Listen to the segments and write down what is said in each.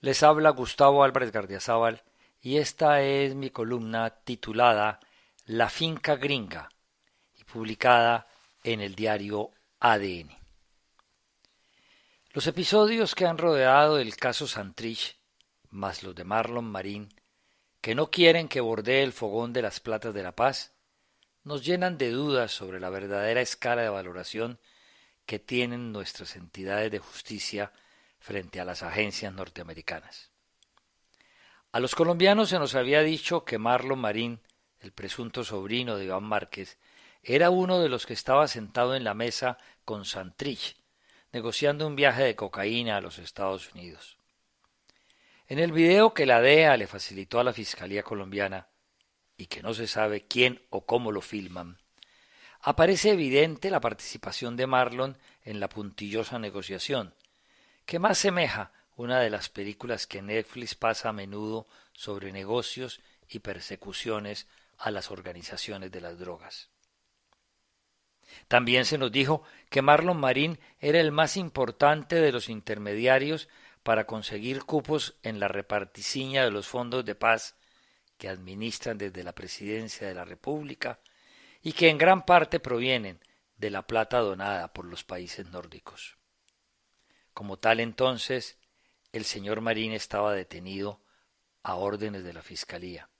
Les habla Gustavo Álvarez Gardiazabal y esta es mi columna titulada La finca gringa y publicada en el diario ADN. Los episodios que han rodeado el caso Santrich, más los de Marlon Marín, que no quieren que bordee el fogón de las platas de la paz, nos llenan de dudas sobre la verdadera escala de valoración que tienen nuestras entidades de justicia frente a las agencias norteamericanas. A los colombianos se nos había dicho que Marlon Marín, el presunto sobrino de Iván Márquez, era uno de los que estaba sentado en la mesa con Santrich, negociando un viaje de cocaína a los Estados Unidos. En el video que la DEA le facilitó a la Fiscalía colombiana, y que no se sabe quién o cómo lo filman, aparece evidente la participación de Marlon en la puntillosa negociación, que más semeja una de las películas que Netflix pasa a menudo sobre negocios y persecuciones a las organizaciones de las drogas. También se nos dijo que Marlon Marín era el más importante de los intermediarios para conseguir cupos en la reparticiña de los fondos de paz que administran desde la Presidencia de la República y que en gran parte provienen de la plata donada por los países nórdicos. Como tal entonces, el señor Marín estaba detenido a órdenes de la Fiscalía.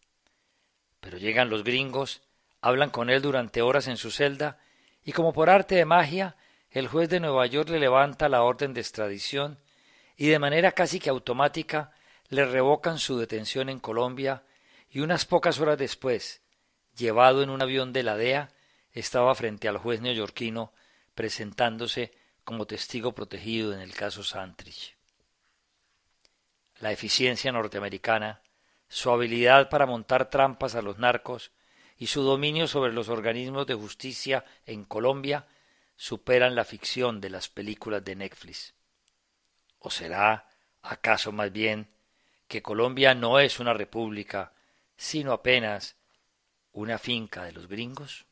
Pero llegan los gringos, hablan con él durante horas en su celda, y como por arte de magia, el juez de Nueva York le levanta la orden de extradición y de manera casi que automática le revocan su detención en Colombia y unas pocas horas después, llevado en un avión de la DEA, estaba frente al juez neoyorquino presentándose como testigo protegido en el caso Santrich. La eficiencia norteamericana, su habilidad para montar trampas a los narcos y su dominio sobre los organismos de justicia en Colombia superan la ficción de las películas de Netflix. ¿O será, acaso más bien, que Colombia no es una república, sino apenas una finca de los gringos?